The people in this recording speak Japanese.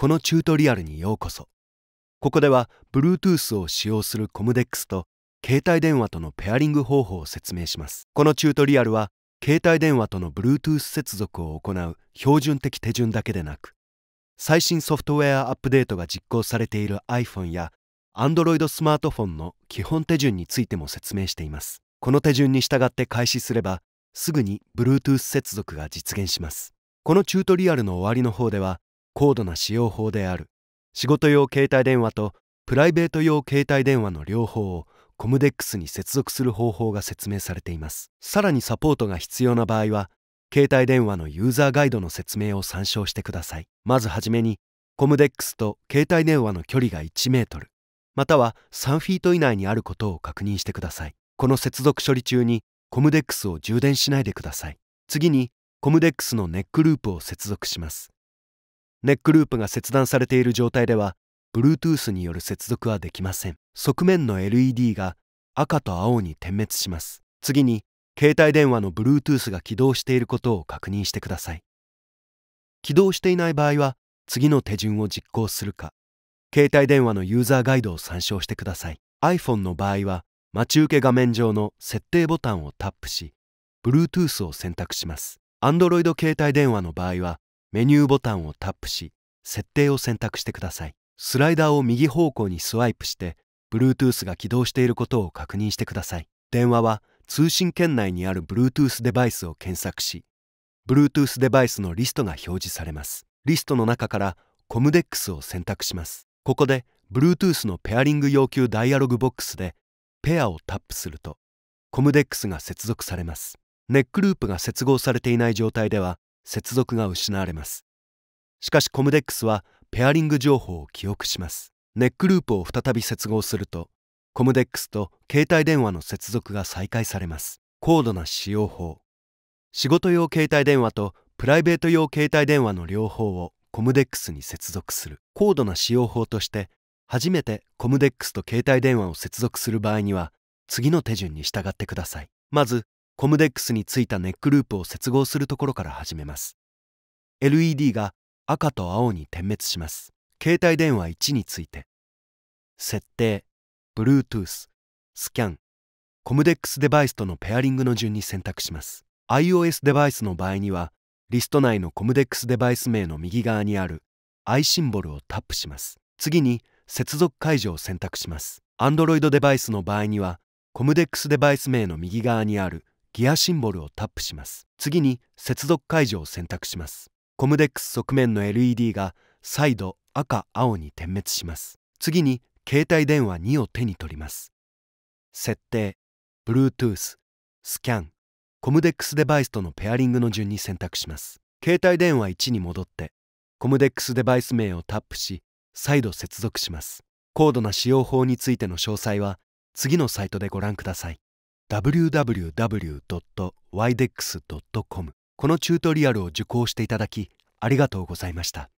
このチュートリアルにようこそここでは Bluetooth を使用するコムデックスと携帯電話とのペアリング方法を説明しますこのチュートリアルは携帯電話との Bluetooth 接続を行う標準的手順だけでなく最新ソフトウェアアップデートが実行されている iPhone や Android スマートフォンの基本手順についても説明していますこの手順に従って開始すればすぐに Bluetooth 接続が実現しますこのチュートリアルの終わりの方では高度な使用法である仕事用携帯電話とプライベート用携帯電話の両方をコムデックスに接続する方法が説明されていますさらにサポートが必要な場合は携帯電話のユーザーガイドの説明を参照してくださいまずはじめにコムデックスと携帯電話の距離が1メートルまたは3フィート以内にあることを確認してくださいこの接続処理中にコムデックスを充電しないでください次にコムデックスのネックループを接続しますネックループが切断されている状態では Bluetooth による接続はできません側面の LED が赤と青に点滅します次に携帯電話の Bluetooth が起動していることを確認してください起動していない場合は次の手順を実行するか携帯電話のユーザーガイドを参照してください iPhone の場合は待ち受け画面上の設定ボタンをタップし Bluetooth を選択します Android 携帯電話の場合はメニューボタンをタップし設定を選択してくださいスライダーを右方向にスワイプして Bluetooth が起動していることを確認してください電話は通信圏内にある Bluetooth デバイスを検索し Bluetooth デバイスのリストが表示されますリストの中からコムデックスを選択しますここで Bluetooth のペアリング要求ダイアログボックスでペアをタップするとコムデックスが接続されますネックループが接合されていない状態では接続が失われますしかしコムデックスはペアリング情報を記憶しますネックループを再び接合するとコムデックスと携帯電話の接続が再開されます高度な使用法仕事用携帯電話とプライベート用携帯電話の両方をコムデックスに接続する高度な使用法として初めてコムデックスと携帯電話を接続する場合には次の手順に従ってくださいまずコムデックスについたネックループを接合するところから始めます LED が赤と青に点滅します携帯電話1について設定 Bluetooth スキャンコムデックスデバイスとのペアリングの順に選択します iOS デバイスの場合にはリスト内のコムデックスデバイス名の右側にある i シンボルをタップします次に接続解除を選択します Android デバイスの場合にはコムデックスデバイス名の右側にあるギアシンボルをタップします次に接続解除を選択しますコムデックス側面の LED が再度赤青に点滅します次に携帯電話2を手に取ります設定 Bluetooth スキャンコムデックスデバイスとのペアリングの順に選択します携帯電話1に戻ってコムデックスデバイス名をタップし再度接続します高度な使用法についての詳細は次のサイトでご覧ください www.ydex.com このチュートリアルを受講していただきありがとうございました。